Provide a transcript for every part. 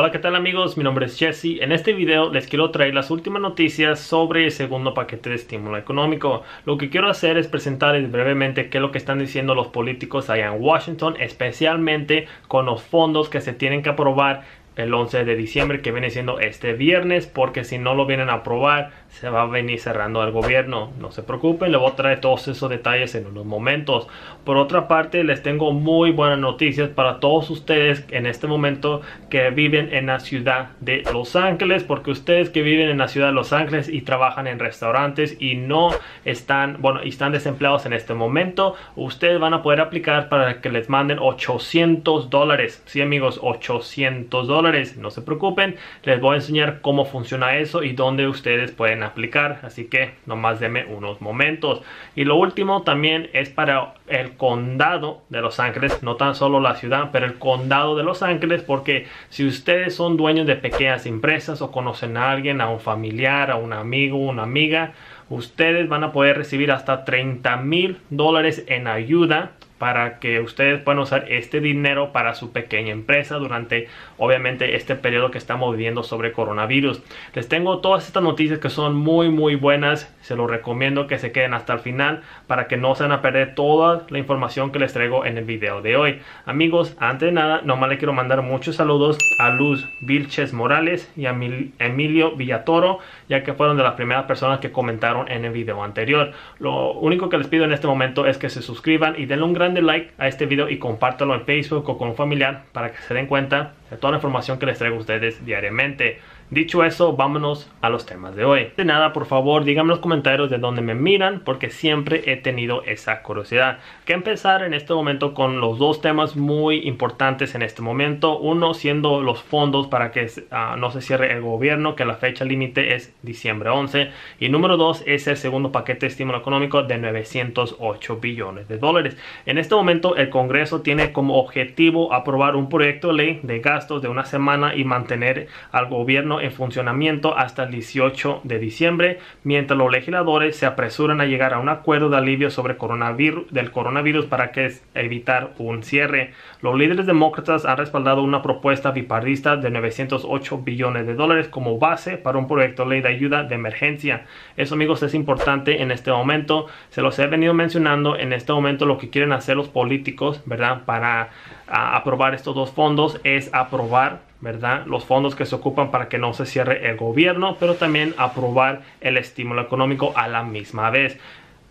Hola, ¿qué tal amigos? Mi nombre es Jesse. En este video les quiero traer las últimas noticias sobre el segundo paquete de estímulo económico. Lo que quiero hacer es presentarles brevemente qué es lo que están diciendo los políticos allá en Washington, especialmente con los fondos que se tienen que aprobar el 11 de diciembre que viene siendo este viernes porque si no lo vienen a aprobar se va a venir cerrando el gobierno. No se preocupen, les voy a traer todos esos detalles en unos momentos. Por otra parte, les tengo muy buenas noticias para todos ustedes en este momento que viven en la ciudad de Los Ángeles, porque ustedes que viven en la ciudad de Los Ángeles y trabajan en restaurantes y no están, bueno, y están desempleados en este momento, ustedes van a poder aplicar para que les manden 800 dólares. Sí, amigos, 800 dólares. No se preocupen, les voy a enseñar cómo funciona eso y dónde ustedes pueden aplicar así que nomás deme unos momentos y lo último también es para el condado de Los Ángeles no tan solo la ciudad pero el condado de Los Ángeles porque si ustedes son dueños de pequeñas empresas o conocen a alguien a un familiar a un amigo una amiga ustedes van a poder recibir hasta 30 mil dólares en ayuda para que ustedes puedan usar este dinero para su pequeña empresa durante obviamente este periodo que estamos viviendo sobre coronavirus. Les tengo todas estas noticias que son muy muy buenas, se los recomiendo que se queden hasta el final para que no se van a perder toda la información que les traigo en el video de hoy. Amigos, antes de nada, nomás le quiero mandar muchos saludos a Luz Vilches Morales y a Emilio Villatoro, ya que fueron de las primeras personas que comentaron en el video anterior. Lo único que les pido en este momento es que se suscriban y denle un gran de like a este video y compártelo en Facebook o con un familiar para que se den cuenta de toda la información que les traigo a ustedes diariamente. Dicho eso, vámonos a los temas de hoy. De nada, por favor, díganme en los comentarios de dónde me miran, porque siempre he tenido esa curiosidad. Que empezar en este momento con los dos temas muy importantes en este momento. Uno siendo los fondos para que ah, no se cierre el gobierno, que la fecha límite es diciembre 11. Y número dos es el segundo paquete de estímulo económico de 908 billones de dólares. En este momento, el Congreso tiene como objetivo aprobar un proyecto de ley de gastos gastos de una semana y mantener al gobierno en funcionamiento hasta el 18 de diciembre, mientras los legisladores se apresuran a llegar a un acuerdo de alivio sobre coronavirus, del coronavirus para que evitar un cierre. Los líderes demócratas han respaldado una propuesta bipartista de 908 billones de dólares como base para un proyecto de ley de ayuda de emergencia. Eso amigos es importante en este momento. Se los he venido mencionando en este momento lo que quieren hacer los políticos, ¿verdad? Para aprobar estos dos fondos es aprobar aprobar ¿verdad? los fondos que se ocupan para que no se cierre el gobierno, pero también aprobar el estímulo económico a la misma vez.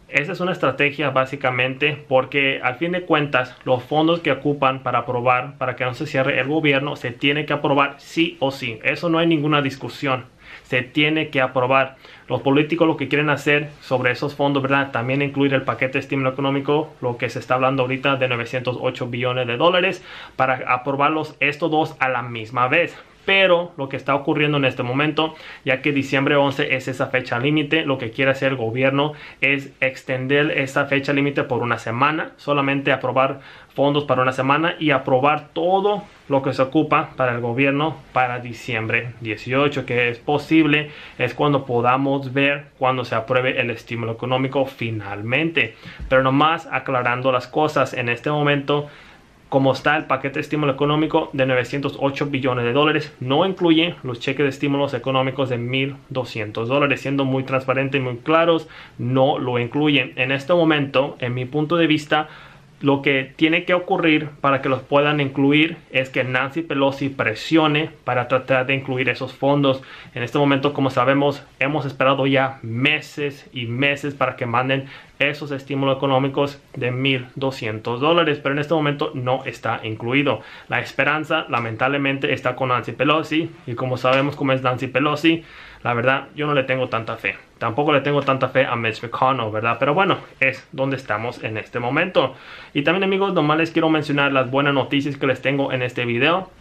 Esa es una estrategia básicamente porque al fin de cuentas los fondos que ocupan para aprobar, para que no se cierre el gobierno, se tiene que aprobar sí o sí. Eso no hay ninguna discusión se tiene que aprobar. Los políticos lo que quieren hacer sobre esos fondos, ¿verdad? También incluir el paquete de estímulo económico, lo que se está hablando ahorita de 908 billones de dólares, para aprobarlos estos dos a la misma vez pero lo que está ocurriendo en este momento, ya que diciembre 11 es esa fecha límite, lo que quiere hacer el gobierno es extender esa fecha límite por una semana, solamente aprobar fondos para una semana y aprobar todo lo que se ocupa para el gobierno para diciembre 18, que es posible, es cuando podamos ver cuando se apruebe el estímulo económico finalmente. Pero nomás aclarando las cosas, en este momento como está el paquete de estímulo económico de 908 billones de dólares, no incluye los cheques de estímulos económicos de 1.200 dólares, siendo muy transparente y muy claros, no lo incluyen. En este momento, en mi punto de vista, lo que tiene que ocurrir para que los puedan incluir es que Nancy Pelosi presione para tratar de incluir esos fondos. En este momento, como sabemos, hemos esperado ya meses y meses para que manden esos estímulos económicos de 1.200 dólares, pero en este momento no está incluido. La esperanza lamentablemente está con Nancy Pelosi y como sabemos cómo es Nancy Pelosi, la verdad yo no le tengo tanta fe. Tampoco le tengo tanta fe a Mitch McConnell, ¿verdad? Pero bueno, es donde estamos en este momento. Y también amigos, nomás les quiero mencionar las buenas noticias que les tengo en este video.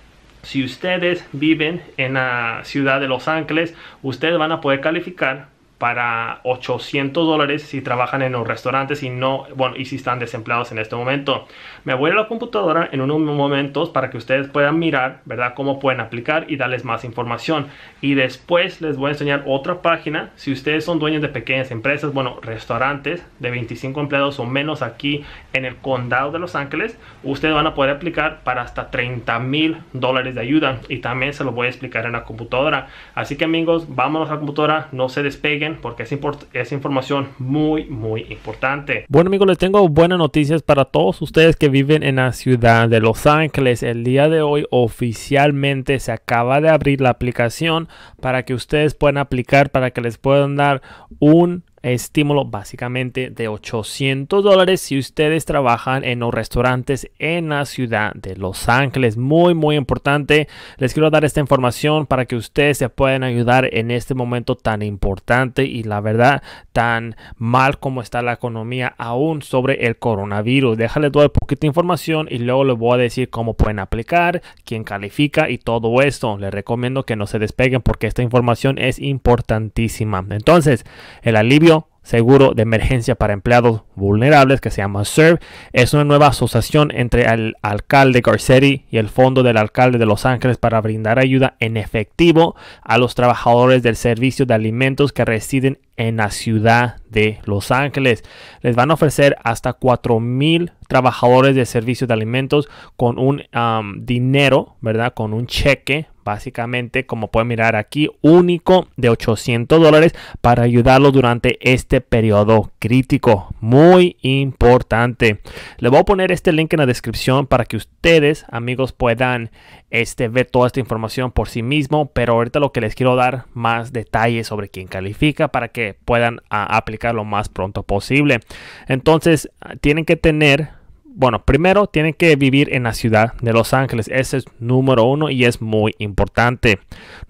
Si ustedes viven en la ciudad de Los Ángeles, ustedes van a poder calificar para 800 dólares si trabajan en los restaurantes y no, bueno, y si están desempleados en este momento. Me voy a la computadora en unos momentos para que ustedes puedan mirar, ¿verdad? Cómo pueden aplicar y darles más información. Y después les voy a enseñar otra página. Si ustedes son dueños de pequeñas empresas, bueno, restaurantes de 25 empleados o menos aquí en el condado de Los Ángeles, ustedes van a poder aplicar para hasta 30 mil dólares de ayuda. Y también se lo voy a explicar en la computadora. Así que amigos, vámonos a la computadora, no se despeguen porque es, es información muy, muy importante. Bueno amigos, les tengo buenas noticias para todos ustedes que viven en la ciudad de Los Ángeles. El día de hoy oficialmente se acaba de abrir la aplicación para que ustedes puedan aplicar, para que les puedan dar un estímulo básicamente de 800 dólares si ustedes trabajan en los restaurantes en la ciudad de Los Ángeles. Muy, muy importante. Les quiero dar esta información para que ustedes se puedan ayudar en este momento tan importante y la verdad tan mal como está la economía aún sobre el coronavirus. Déjale poquito poquito información y luego les voy a decir cómo pueden aplicar, quién califica y todo esto. Les recomiendo que no se despeguen porque esta información es importantísima. Entonces, el alivio seguro de emergencia para empleados vulnerables que se llama SERV. Es una nueva asociación entre el alcalde Garcetti y el fondo del alcalde de Los Ángeles para brindar ayuda en efectivo a los trabajadores del servicio de alimentos que residen en la ciudad de Los Ángeles. Les van a ofrecer hasta 4,000 mil trabajadores de servicio de alimentos con un dinero, ¿verdad? Con un cheque básicamente como pueden mirar aquí único de 800 dólares para ayudarlo durante este periodo crítico muy importante le voy a poner este link en la descripción para que ustedes amigos puedan este ver toda esta información por sí mismo pero ahorita lo que les quiero dar más detalles sobre quién califica para que puedan ah, aplicar lo más pronto posible entonces ah, tienen que tener bueno, primero tienen que vivir en la ciudad de Los Ángeles. Ese es número uno y es muy importante.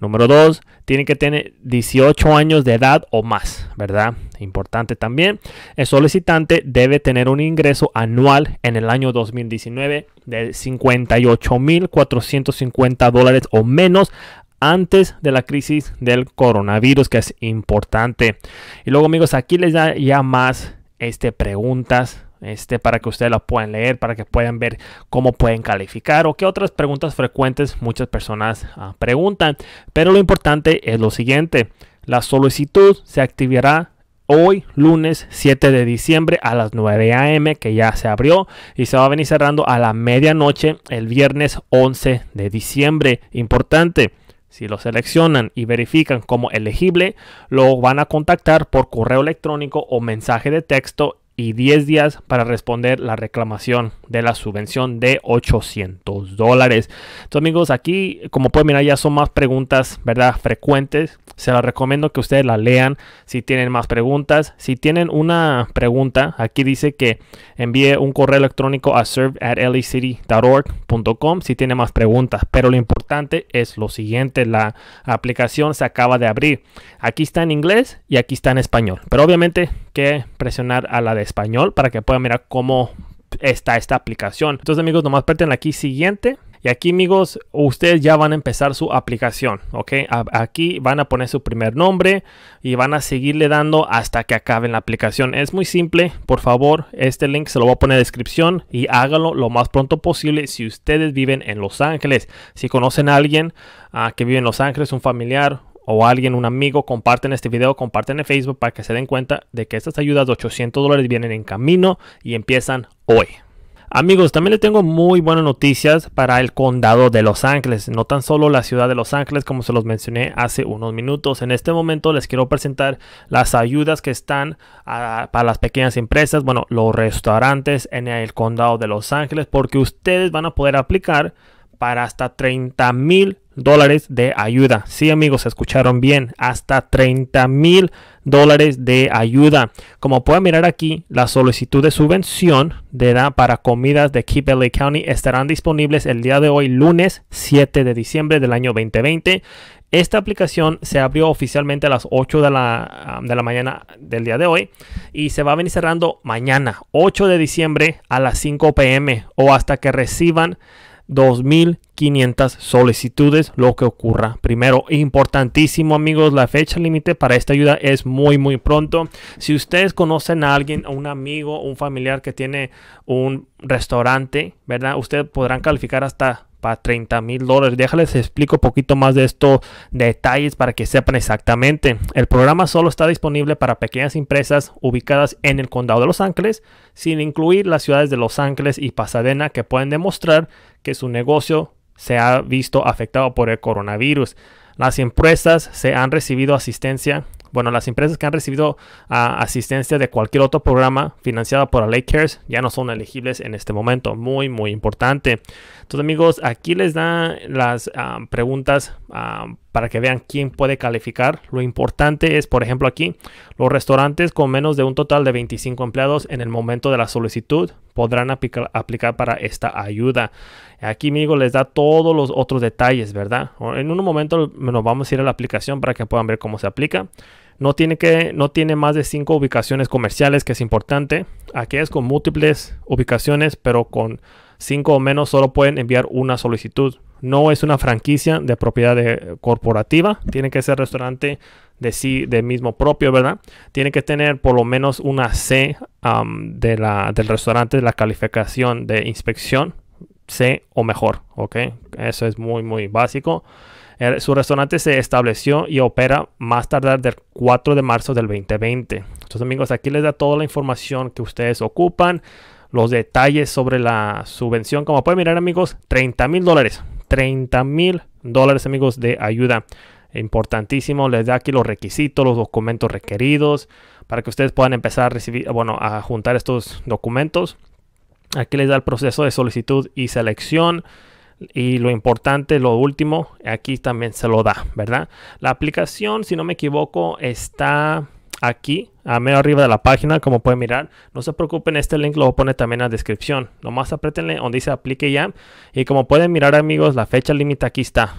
Número dos, tienen que tener 18 años de edad o más, ¿verdad? Importante también. El solicitante debe tener un ingreso anual en el año 2019 de 58.450 dólares o menos antes de la crisis del coronavirus, que es importante. Y luego amigos, aquí les da ya más este, preguntas este, para que ustedes la puedan leer, para que puedan ver cómo pueden calificar o qué otras preguntas frecuentes muchas personas ah, preguntan. Pero lo importante es lo siguiente, la solicitud se activará hoy, lunes 7 de diciembre a las 9 a.m., que ya se abrió y se va a venir cerrando a la medianoche el viernes 11 de diciembre. Importante. Si lo seleccionan y verifican como elegible, lo van a contactar por correo electrónico o mensaje de texto y 10 días para responder la reclamación de la subvención de 800 dólares. Entonces amigos, aquí como pueden mirar ya son más preguntas, ¿verdad? Frecuentes. Se las recomiendo que ustedes la lean si tienen más preguntas. Si tienen una pregunta, aquí dice que envíe un correo electrónico a serve at e Si tiene más preguntas, pero lo importante es lo siguiente, la aplicación se acaba de abrir. Aquí está en inglés y aquí está en español, pero obviamente que presionar a la de español para que puedan mirar cómo está esta aplicación. Entonces amigos, nomás la aquí siguiente. Y aquí amigos, ustedes ya van a empezar su aplicación, ¿ok? Aquí van a poner su primer nombre y van a seguirle dando hasta que acaben la aplicación. Es muy simple, por favor, este link se lo voy a poner en descripción y háganlo lo más pronto posible si ustedes viven en Los Ángeles. Si conocen a alguien ah, que vive en Los Ángeles, un familiar, o alguien, un amigo, comparten este video, comparten en Facebook para que se den cuenta de que estas ayudas de 800 dólares vienen en camino y empiezan hoy. Amigos, también les tengo muy buenas noticias para el condado de Los Ángeles, no tan solo la ciudad de Los Ángeles como se los mencioné hace unos minutos. En este momento les quiero presentar las ayudas que están ah, para las pequeñas empresas, bueno, los restaurantes en el condado de Los Ángeles, porque ustedes van a poder aplicar para hasta 30 mil dólares de ayuda. Sí, amigos, escucharon bien, hasta 30 mil dólares de ayuda. Como pueden mirar aquí, la solicitud de subvención de edad para comidas de Keep County estarán disponibles el día de hoy, lunes 7 de diciembre del año 2020. Esta aplicación se abrió oficialmente a las 8 de la, ah, de la, mañana del día de hoy y se va a venir cerrando mañana, 8 de diciembre a las 5 pm o hasta que reciban 2.500 solicitudes, lo que ocurra. Primero, importantísimo amigos, la fecha límite para esta ayuda es muy muy pronto. Si ustedes conocen a alguien, un amigo, un familiar que tiene un restaurante, ¿verdad? Ustedes podrán calificar hasta para 30 mil dólares. Déjales explico un poquito más de estos detalles para que sepan exactamente. El programa solo está disponible para pequeñas empresas ubicadas en el condado de Los Ángeles, sin incluir las ciudades de Los Ángeles y Pasadena que pueden demostrar que su negocio se ha visto afectado por el coronavirus. Las empresas se han recibido asistencia, bueno, las empresas que han recibido ah, asistencia de cualquier otro programa financiado por la ya no son elegibles en este momento. Muy, muy importante. Entonces, amigos, aquí les dan las ah, preguntas ah, para que vean quién puede calificar. Lo importante es, por ejemplo, aquí, los restaurantes con menos de un total de 25 empleados en el momento de la solicitud podrán aplicar para esta ayuda. Aquí, amigo, les da todos los otros detalles, ¿verdad? En un momento nos vamos a ir a la aplicación para que puedan ver cómo se aplica. No tiene, que, no tiene más de 5 ubicaciones comerciales, que es importante. Aquí es con múltiples ubicaciones, pero con 5 o menos solo pueden enviar una solicitud. No es una franquicia de propiedad eh, corporativa. Tiene que ser restaurante de sí, de mismo propio, ¿verdad? Tiene que tener por lo menos una C de la, del restaurante de la calificación de inspección. C o mejor, ¿ok? Eso es muy, muy básico. su restaurante se estableció y opera más tardar del 4 de marzo del 2020. Entonces, amigos, aquí les da toda la información que ustedes ocupan, los detalles sobre la subvención. Como pueden mirar, amigos, 30 mil dólares. 30 mil dólares, amigos, de ayuda. Importantísimo, les da aquí los requisitos, los documentos requeridos para que ustedes puedan empezar a recibir, bueno, a juntar estos documentos. Aquí les da el proceso de solicitud y selección. Y lo importante, lo último, aquí también se lo da, ¿verdad? La aplicación, si no me equivoco, está aquí, a medio arriba de la página, como pueden mirar. No se preocupen, este link lo pone también en la descripción. Nomás apriétenle donde dice aplique ya. Y como pueden mirar, amigos, la fecha límite aquí está.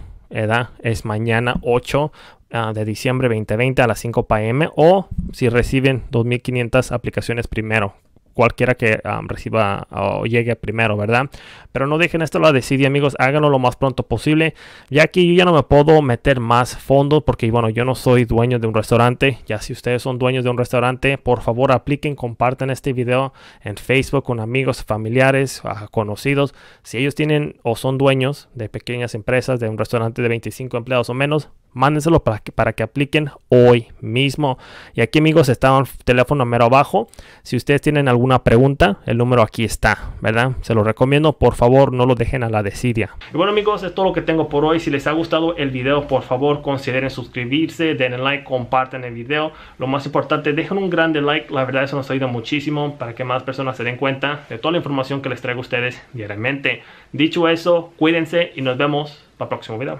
Es mañana 8 ah, de diciembre 2020 a las 5 pm. O si reciben 2500 aplicaciones primero, cualquiera que um, reciba o llegue primero, ¿verdad? Pero no dejen esto a la amigos, háganlo lo más pronto posible, ya que yo ya no me puedo meter más fondo porque, bueno, yo no soy dueño de un restaurante, ya si ustedes son dueños de un restaurante, por favor apliquen, compartan este video en Facebook con amigos, familiares, conocidos, si ellos tienen o son dueños de pequeñas empresas, de un restaurante de 25 empleados o menos, Mándenselo para que, para que apliquen hoy mismo. Y aquí amigos está el teléfono mero abajo. Si ustedes tienen alguna pregunta, el número aquí está, ¿verdad? Se lo recomiendo, por favor, no lo dejen a la desidia. Y bueno amigos, es todo lo que tengo por hoy. Si les ha gustado el video, por favor, consideren suscribirse, Denle like, compartan el video. Lo más importante, dejen un grande like. La verdad eso nos ayuda muchísimo para que más personas se den cuenta de toda la información que les traigo a ustedes diariamente. Dicho eso, cuídense y nos vemos para el próximo video.